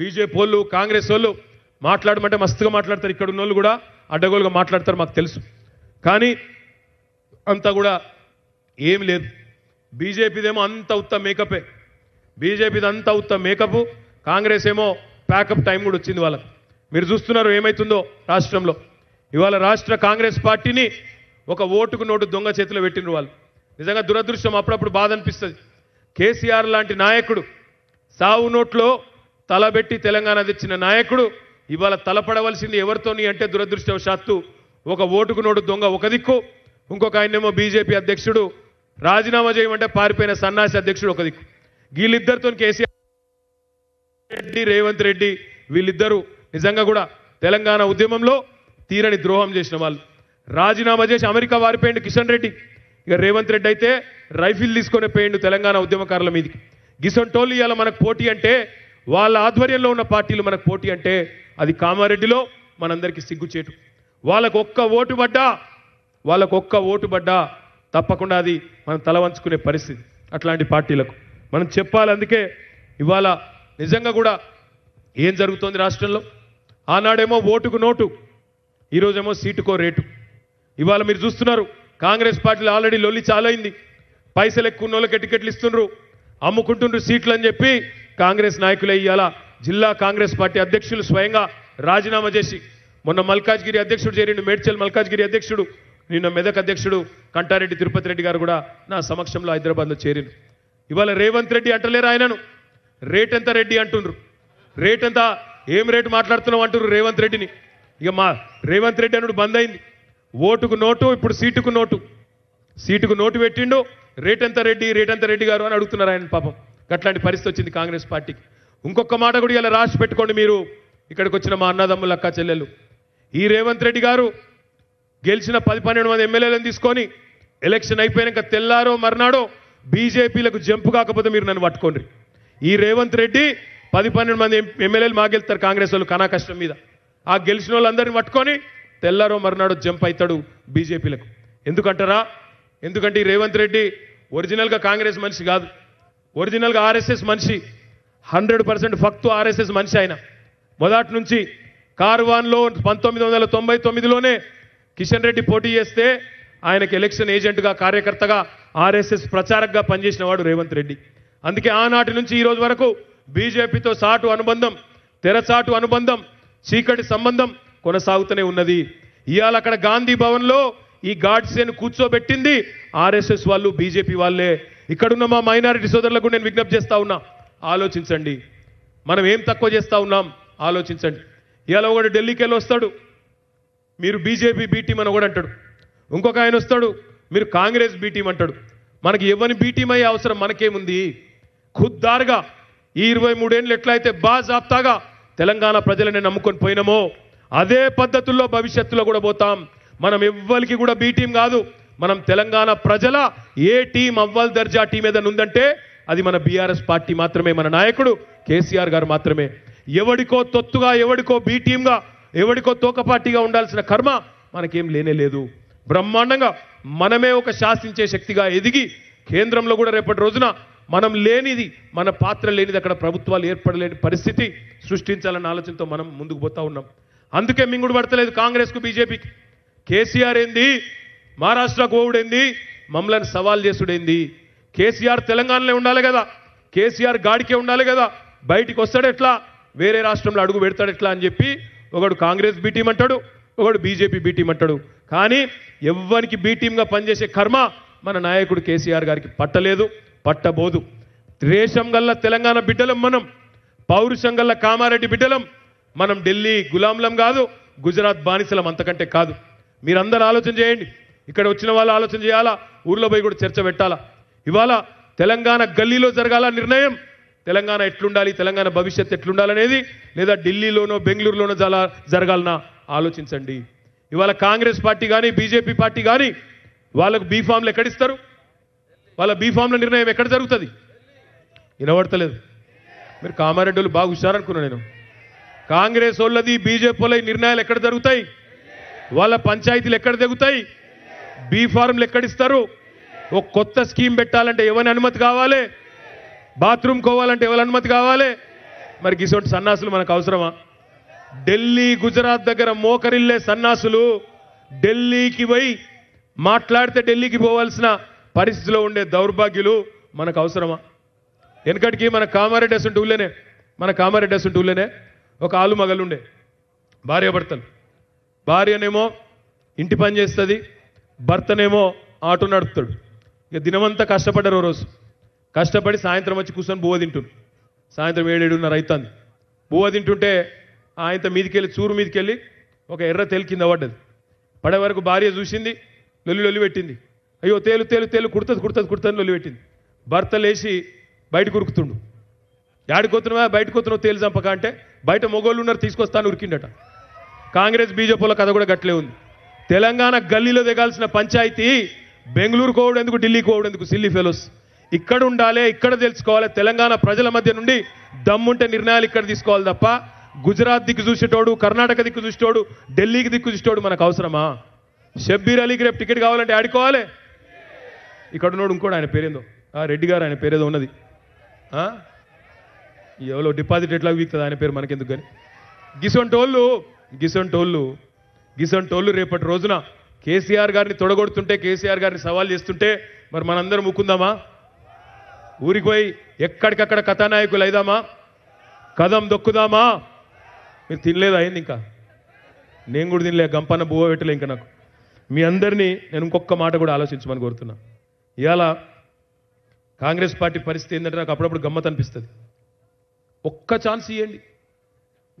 BJP వాళ్ళు కాంగ్రెస్ వాళ్ళు మాట్లాడమంటే మస్తుగా మాట్లాడతారు ఇక్కడ ఉన్న వాళ్ళు కూడా అడ్డగోలుగా మాట్లాడతారు మాకు తెలుసు కానీ అంతా కూడా ఏం లేదు బీజేపీదేమో అంత ఉత్త మేకపే బీజేపీది అంత ఉత్త మేకప్ కాంగ్రెస్ ఏమో ప్యాకప్ టైం కూడా వచ్చింది వాళ్ళకి మీరు చూస్తున్నారు ఏమవుతుందో రాష్ట్రంలో ఇవాళ రాష్ట్ర కాంగ్రెస్ పార్టీని ఒక ఓటుకు నోటు దొంగ చేతిలో పెట్టిన వాళ్ళు నిజంగా దురదృష్టం అప్పుడప్పుడు బాధ అనిపిస్తుంది కేసీఆర్ లాంటి నాయకుడు సావు నోట్లో తలబెట్టి తెలంగాణ తెచ్చిన నాయకుడు ఇవాళ తలపడవలసింది ఎవరితోని అంటే దురదృష్టవశాత్తు ఒక ఓటుకు నోటు దొంగ ఒక దిక్కు ఇంకొక ఆయనేమో బీజేపీ అధ్యక్షుడు రాజీనామా చేయమంటే పారిపోయిన సన్నాసి అధ్యక్షుడు ఒక దిక్కు వీళ్ళిద్దరితో కేసీఆర్ రెడ్డి రేవంత్ రెడ్డి వీళ్ళిద్దరూ నిజంగా కూడా తెలంగాణ ఉద్యమంలో తీరని ద్రోహం చేసిన వాళ్ళు రాజీనామా చేసి అమెరికా వారిపోయిండు కిషన్ రెడ్డి ఇక రేవంత్ రెడ్డి అయితే రైఫిల్ తీసుకొని పోయిండు తెలంగాణ ఉద్యమకారుల మీదకి గిసొంటోళ్ళు ఇవాళ మనకు పోటీ అంటే వాళ్ళ ఆధ్వర్యంలో ఉన్న పార్టీలు మనకు పోటీ అంటే అది కామారెడ్డిలో మనందరికీ సిగ్గుచేటు వాళ్ళకు ఒక్క ఓటు పడ్డా వాళ్ళకు ఒక్క ఓటు పడ్డా తప్పకుండా అది మనం తల వంచుకునే పరిస్థితి అట్లాంటి పార్టీలకు మనం చెప్పాలి అందుకే ఇవాళ నిజంగా కూడా ఏం జరుగుతోంది రాష్ట్రంలో ఆనాడేమో ఓటుకు నోటు ఈరోజేమో సీటుకో రేటు ఇవాళ మీరు చూస్తున్నారు కాంగ్రెస్ పార్టీలు ఆల్రెడీ లొల్లి చాలైంది పైసలు ఎక్కువ నోళ్ళకి టికెట్లు ఇస్తుండ్రు అమ్ముకుంటుండ్రు సీట్లు అని చెప్పి కాంగ్రెస్ నాయకులే ఇవాళ జిల్లా కాంగ్రెస్ పార్టీ అధ్యక్షులు స్వయంగా రాజీనామా చేసి మొన్న మల్కాజ్గిరి అధ్యక్షుడు చేరిండు మేడ్చల్ మల్కాజ్గిరి అధ్యక్షుడు నిన్న మెదక్ అధ్యక్షుడు కంటారెడ్డి తిరుపతి రెడ్డి గారు కూడా నా సమక్షంలో హైదరాబాద్లో చేరిను ఇవాళ రేవంత్ రెడ్డి అంటలేరు ఆయనను రేట్ ఎంత రెడ్డి అంటుండ్రు రేట్ ఎంత ఏం రేటు మాట్లాడుతున్నాం అంటున్నారు రేవంత్ రెడ్డిని ఇక మా రేవంత్ రెడ్డి అనుడు బంద్ అయింది ఓటుకు నోటు ఇప్పుడు సీటుకు నోటు సీటుకు నోటు పెట్టిండు రేటెంత రెడ్డి రేటెంత రెడ్డి గారు అని అడుగుతున్నారు ఆయన పాపం అట్లాంటి పరిస్థితి వచ్చింది కాంగ్రెస్ పార్టీకి ఇంకొక మాట కూడా ఇలా రాసి పెట్టుకోండి మీరు ఇక్కడికి వచ్చిన మా అన్నదమ్ములు అక్క చెల్లెలు ఈ రేవంత్ రెడ్డి గారు గెలిచిన పది పన్నెండు మంది ఎమ్మెల్యేలను తీసుకొని ఎలక్షన్ అయిపోయాక తెల్లారో మర్నాడో బీజేపీలకు జంపు కాకపోతే మీరు నన్ను పట్టుకోండి ఈ రేవంత్ రెడ్డి పది పన్నెండు మంది ఎమ్మెల్యేలు మాకెళ్తారు కాంగ్రెస్ వాళ్ళు కనా కష్టం మీద ఆ గెలిచిన వాళ్ళందరిని పట్టుకొని తెల్లారో మర్నాడు జంప్ అవుతాడు బీజేపీలకు ఎందుకంటారా ఎందుకంటే ఈ రేవంత్ రెడ్డి ఒరిజినల్గా కాంగ్రెస్ మనిషి కాదు ఒరిజినల్గా ఆర్ఎస్ఎస్ మనిషి హండ్రెడ్ పర్సెంట్ ఫక్తు ఆర్ఎస్ఎస్ మనిషి ఆయన మొదటి నుంచి కార్వాన్లో పంతొమ్మిది వందల తొంభై తొమ్మిదిలోనే కిషన్ రెడ్డి పోటీ చేస్తే ఆయనకి ఎలక్షన్ ఏజెంట్గా కార్యకర్తగా ఆర్ఎస్ఎస్ ప్రచారకగా పనిచేసిన వాడు రేవంత్ రెడ్డి అందుకే ఆనాటి నుంచి ఈ రోజు వరకు బీజేపీతో సాటు అనుబంధం తెరచాటు అనుబంధం చీకటి సంబంధం కొనసాగుతూనే ఉన్నది ఇవాళ అక్కడ గాంధీ భవన్లో ఈ గాడ్సేను కూర్చోబెట్టింది ఆర్ఎస్ఎస్ వాళ్ళు బీజేపీ వాళ్ళే ఇక్కడున్న మా మైనారిటీ సోదరులకు నేను విజ్ఞప్తి చేస్తా ఉన్నా ఆలోచించండి మనం ఏం తక్కువ చేస్తూ ఉన్నాం ఆలోచించండి ఇవాళ ఒకడు ఢిల్లీకి వెళ్ళి వస్తాడు మీరు బీజేపీ బీటీం అని కూడా అంటాడు ఇంకొక ఆయన వస్తాడు మీరు కాంగ్రెస్ బీటీం అంటాడు మనకి ఎవరిని బీటీం అయ్యే అవసరం మనకేముంది ఖుద్దారుగా ఈ ఇరవై మూడేళ్ళు ఎట్లయితే బాజాప్తాగా తెలంగాణ ప్రజలని నమ్ముకొని పోయినామో అదే పద్ధతుల్లో భవిష్యత్తులో కూడా పోతాం మనం ఎవ్వరికి కూడా బీటీం కాదు మనం తెలంగాణ ప్రజల ఏ టీం అవ్వల్ దర్జా టీం ఏదైనా ఉందంటే అది మన బీఆర్ఎస్ పార్టీ మాత్రమే మన నాయకుడు కేసీఆర్ గారు మాత్రమే ఎవడికో తొత్తుగా ఎవడికో బీ టీంగా ఎవడికో తోక పార్టీగా ఉండాల్సిన కర్మ మనకేం లేనే లేదు బ్రహ్మాండంగా మనమే ఒక శాసించే శక్తిగా ఎదిగి కేంద్రంలో కూడా రేపటి రోజున మనం లేనిది మన పాత్ర లేనిది అక్కడ ప్రభుత్వాలు ఏర్పడలేని పరిస్థితి సృష్టించాలన్న ఆలోచనతో మనం ముందుకు పోతా ఉన్నాం అందుకే మింగుడు పడతలేదు కాంగ్రెస్కు బీజేపీకి కేసీఆర్ ఏంది మహారాష్ట్రకు ఓవుడేంది మమ్మల్ని సవాల్ చేసుడేంది కేసీఆర్ తెలంగాణలో ఉండాలి కదా కేసీఆర్ గాడికే ఉండాలి కదా బయటికి వస్తాడు ఎట్లా వేరే రాష్ట్రంలో అడుగు పెడతాడు ఎట్లా అని చెప్పి ఒకడు కాంగ్రెస్ బీటీం అంటాడు ఒకడు బీజేపీ బీటీం అంటాడు కానీ ఎవ్వరికి బీటీంగా పనిచేసే కర్మ మన నాయకుడు కేసీఆర్ గారికి పట్టలేదు పట్టబోదు ద్వేషం గల్ల తెలంగాణ బిడ్డలం మనం పౌరుషం గల్ల కామారెడ్డి బిడ్డలం మనం ఢిల్లీ గులాంలం కాదు గుజరాత్ బానిసలం అంతకంటే కాదు మీరందరూ ఆలోచన చేయండి ఇక్కడ వచ్చిన వాళ్ళు ఆలోచన చేయాలా ఊర్లో పోయి కూడా చర్చ పెట్టాలా ఇవాళ తెలంగాణ గల్లీలో జరగాల నిర్ణయం తెలంగాణ ఎట్లుండాలి తెలంగాణ భవిష్యత్ ఎట్లుండాలనేది లేదా ఢిల్లీలోనో బెంగళూరులోనో జల జరగాలనా ఆలోచించండి ఇవాళ కాంగ్రెస్ పార్టీ కానీ బీజేపీ పార్టీ కానీ వాళ్ళకు బీఫామ్లు ఎక్కడిస్తారు వాళ్ళ బీఫామ్ల నిర్ణయం ఎక్కడ జరుగుతుంది వినబడతలేదు మీరు కామారెడ్డి వాళ్ళు బాగా హుషారనుకున్నాను నేను కాంగ్రెస్ వాళ్ళది బీజేపీ వాళ్ళ నిర్ణయాలు ఎక్కడ జరుగుతాయి వాళ్ళ పంచాయతీలు ఎక్కడ జరుగుతాయి బి ఫార్మ్లు ఎక్కడిస్తారు ఒక కొత్త స్కీమ్ పెట్టాలంటే ఎవరిని అనుమతి కావాలి బాత్రూమ్ కోవాలంటే ఎవరి అనుమతి కావాలి మరి ఇటువంటి సన్నాసులు మనకు అవసరమా ఢిల్లీ గుజరాత్ దగ్గర మోకరిల్లే సన్నాసులు ఢిల్లీకి పోయి మాట్లాడితే ఢిల్లీకి పోవాల్సిన పరిస్థితిలో ఉండే దౌర్భాగ్యులు మనకు అవసరమా వెనకటికి మన కామారెడ్డి అసంటి ఊళ్ళేనే మన కామారెడ్డి అసంటి ఊళ్ళేనే ఒక ఆలు మగలుండే భర్తలు భార్యనేమో ఇంటి పని చేస్తుంది భర్తనేమో ఆటో నడుపుతాడు ఇక దినమంతా కష్టపడ్డారు రోజు కష్టపడి సాయంత్రం వచ్చి కూర్చొని బువ్వ తింటుంది సాయంత్రం ఏడేడున్నర అవుతుంది బువ్వ తింటుంటే మీదికి వెళ్ళి చూరు వెళ్ళి ఒక ఎర్ర తేలి కింద పడ్డది పడే వరకు భార్య చూసింది లొల్లి లొల్లి పెట్టింది అయ్యో తేలు తేలు తేలు కుడుతుంది కుడుతుంది కుడుతుంది లొల్లి పెట్టింది భర్త లేచి బయటకు ఉరుకుతుండు యాడికొత్తున్నావా బయటకు తేలు చంపక అంటే బయట మొగోళ్ళు ఉన్నారు తీసుకొస్తాను ఉరికిండట కాంగ్రెస్ బీజేపీలో కథ కూడా గట్లే ఉంది తెలంగాణ గల్లీలో దిగాల్సిన పంచాయతీ బెంగళూరు కోవడం ఎందుకు ఢిల్లీ కోవడం ఎందుకు సిల్లీ ఫెలోస్ ఇక్కడ ఉండాలి ఇక్కడ తెలుసుకోవాలి తెలంగాణ ప్రజల మధ్య నుండి దమ్ముంటే నిర్ణయాలు ఇక్కడ తీసుకోవాలి తప్ప గుజరాత్ దిక్కు చూసేటోడు కర్ణాటక దిక్కు చూసేటోడు ఢిల్లీకి దిక్కు చూసేటోడు మనకు అవసరమా షబ్బీర్ అలీకి రేపు టికెట్ కావాలంటే ఆడుకోవాలి ఇక్కడ ఉన్నాడు ఇంకోటి ఆయన పేరేందో ఆ రెడ్డి గారు ఆయన పేరేదో ఉన్నది ఎవరో డిపాజిట్ ఎట్లా వీక్తుంది ఆయన పేరు మనకెందుకు కానీ గిసంటోళ్ళు గిసంటోళ్ళు గిసంటోళ్ళు రేపటి రోజున కేసీఆర్ గారిని తొడగొడుతుంటే కేసీఆర్ గారిని సవాల్ చేస్తుంటే మరి మనందరం ముక్కుందామా ఊరికి పోయి ఎక్కడికక్కడ కథానాయకులు అయిదామా కథం దొక్కుదామా మీరు తినలేదు అయింది ఇంకా నేను కూడా తినలే గంపన్న బువ్వ పెట్టలే ఇంకా నాకు మీ అందరినీ నేను ఇంకొక మాట కూడా ఆలోచించమని కోరుతున్నా ఇవాళ కాంగ్రెస్ పార్టీ పరిస్థితి ఏంటంటే నాకు అప్పుడప్పుడు గమ్మత్ అనిపిస్తుంది ఒక్క ఛాన్స్ ఇవ్వండి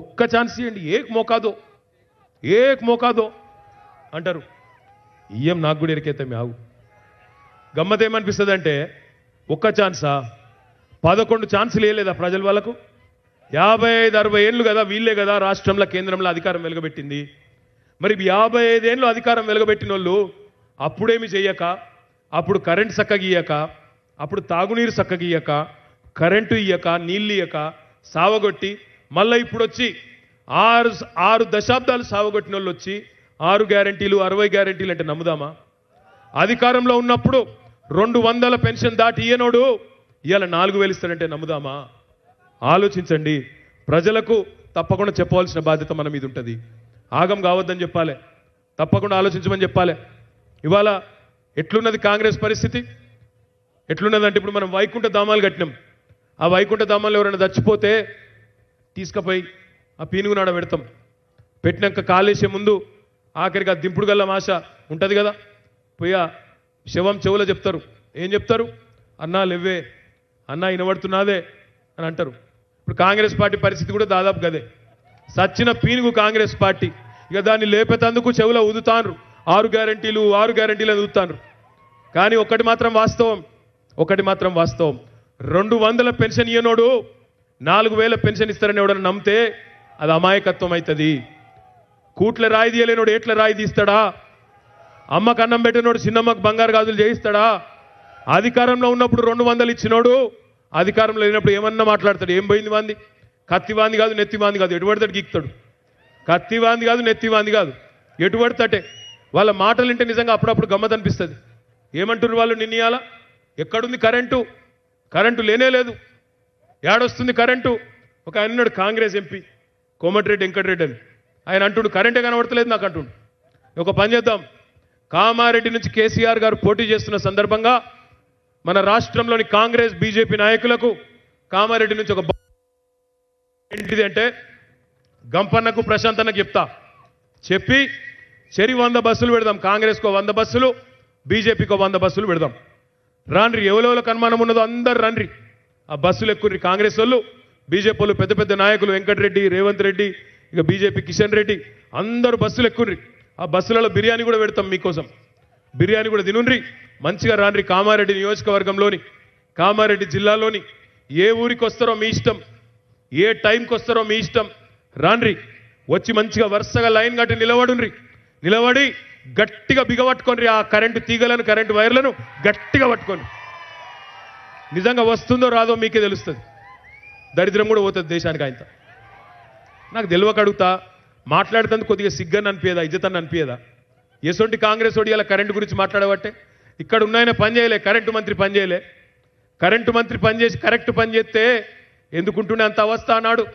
ఒక్క ఛాన్స్ ఇవ్వండి ఏ మోకాదో ఏక్ మోకాదో అంటారు ఇయ్యం నాకు కూడా ఎరికైతే మీ ఆవు ఏమనిపిస్తుంది అంటే ఒక్క ఛాన్సా పదకొండు ఛాన్సులు లేదా ప్రజల వాళ్ళకు యాభై ఐదు అరవై ఏళ్ళు కదా వీళ్ళే కదా రాష్ట్రంలో కేంద్రంలో అధికారం వెలగబెట్టింది మరి యాభై ఏళ్ళు అధికారం వెలగబెట్టిన వాళ్ళు అప్పుడేమి చేయక అప్పుడు కరెంట్ గీయక అప్పుడు తాగునీరు గీయక కరెంటు ఇయ్యక నీళ్ళు ఇయ్యక సావగొట్టి మళ్ళీ ఇప్పుడు వచ్చి ఆరు ఆరు దశాబ్దాలు సాగుగొట్టిన వాళ్ళు వచ్చి ఆరు గ్యారంటీలు అరవై గ్యారంటీలు అంటే నమ్ముదామా అధికారంలో ఉన్నప్పుడు రెండు వందల పెన్షన్ దాటి ఈయనోడు ఇవాళ నాలుగు వేలు ఇస్తాడంటే నమ్ముదామా ఆలోచించండి ప్రజలకు తప్పకుండా చెప్పవలసిన బాధ్యత మన మీద ఉంటుంది ఆగం కావద్దని చెప్పాలి తప్పకుండా ఆలోచించమని చెప్పాలి ఇవాళ ఎట్లున్నది కాంగ్రెస్ పరిస్థితి ఎట్లున్నదంటే ఇప్పుడు మనం వైకుంఠ ధామాలు కట్టినాం ఆ వైకుంఠ ధామాలు ఎవరైనా చచ్చిపోతే తీసుకుపోయి ఆ పీనుగు నాడ పెడతాం పెట్టినాక కాలేసే ముందు ఆఖరిగా దింపుడు గల్ల మాష ఉంటుంది కదా పోయా శవం చెవులో చెప్తారు ఏం చెప్తారు అన్నా లెవ్వే అన్నా వినబడుతున్నాదే అని అంటారు ఇప్పుడు కాంగ్రెస్ పార్టీ పరిస్థితి కూడా దాదాపు గదే సచ్చిన పీనుగు కాంగ్రెస్ పార్టీ ఇక దాన్ని లేపేతందుకు చెవులో ఊదుతాన్రు ఆరు గ్యారంటీలు ఆరు గ్యారంటీలు అని ఊదుతాన్రు కానీ ఒకటి మాత్రం వాస్తవం ఒకటి మాత్రం వాస్తవం రెండు వందల పెన్షన్ ఇయ్యనోడు నాలుగు వేల పెన్షన్ ఇస్తారని ఎవడని నమ్మితే అది అమాయకత్వం అవుతుంది కూట్ల రాయి తీయలేనోడు ఏట్ల రాయి తీస్తాడా అమ్మ కన్నం పెట్టినోడు చిన్నమ్మకు బంగారు గాజులు చేయిస్తాడా అధికారంలో ఉన్నప్పుడు రెండు వందలు ఇచ్చినోడు అధికారంలో లేనప్పుడు ఏమన్నా మాట్లాడతాడు ఏం పోయింది వాంది కత్తివాంది కాదు నెత్తివాంది కాదు ఎటుపడతాడు గీక్తాడు కత్తివాంది కాదు నెత్తివాంది కాదు తటే వాళ్ళ మాటలు వింటే నిజంగా అప్పుడప్పుడు గమ్మదనిపిస్తుంది అనిపిస్తుంది ఏమంటున్నారు వాళ్ళు నిన్నయాల ఎక్కడుంది కరెంటు కరెంటు లేనే లేదు ఏడొస్తుంది కరెంటు ఒక అన్నాడు కాంగ్రెస్ ఎంపీ కోమటిరెడ్డి వెంకటరెడ్డి అని ఆయన అంటుడు కరెంటే కనబడతలేదు నాకు అంటుండు ఒక పని చేద్దాం కామారెడ్డి నుంచి కేసీఆర్ గారు పోటీ చేస్తున్న సందర్భంగా మన రాష్ట్రంలోని కాంగ్రెస్ బీజేపీ నాయకులకు కామారెడ్డి నుంచి ఒక ఏంటిది అంటే గంపన్నకు ప్రశాంత్ అన్నకు చెప్తా చెప్పి చెరి వంద బస్సులు పెడదాం కాంగ్రెస్కో వంద బస్సులు బీజేపీకో వంద బస్సులు పెడదాం రాన్రి ఎవరెవరికి అనుమానం ఉన్నదో అందరు రండ్రి ఆ బస్సులు ఎక్కుర్రి కాంగ్రెస్ వాళ్ళు బీజేపీలు పెద్ద పెద్ద నాయకులు వెంకటరెడ్డి రేవంత్ రెడ్డి ఇక బీజేపీ కిషన్ రెడ్డి అందరూ బస్సులు ఎక్కుండ్రి ఆ బస్సులలో బిర్యానీ కూడా పెడతాం మీకోసం బిర్యానీ కూడా తినుండ్రి మంచిగా రాండ్రి కామారెడ్డి నియోజకవర్గంలోని కామారెడ్డి జిల్లాలోని ఏ ఊరికి వస్తారో మీ ఇష్టం ఏ టైంకి వస్తారో మీ ఇష్టం రాండ్రి వచ్చి మంచిగా వరుసగా లైన్ కట్టి నిలబడుండ్రి నిలబడి గట్టిగా బిగబట్టుకోండి ఆ కరెంటు తీగలను కరెంటు వైర్లను గట్టిగా పట్టుకోండి నిజంగా వస్తుందో రాదో మీకే తెలుస్తుంది దరిద్రం కూడా పోతుంది దేశానికి ఆయన నాకు అడుగుతా మాట్లాడుతుంది కొద్దిగా సిగ్గని అనిపించదా ఇజ్జతని అనిపించదా ఎసొంటి కాంగ్రెస్ ఇలా కరెంటు గురించి మాట్లాడబట్టే ఇక్కడ ఉన్నాయన పని చేయలే కరెంటు మంత్రి పని చేయలే కరెంటు మంత్రి పనిచేసి కరెక్ట్ పని చేస్తే ఎందుకుంటున్నంత అవస్థ అన్నాడు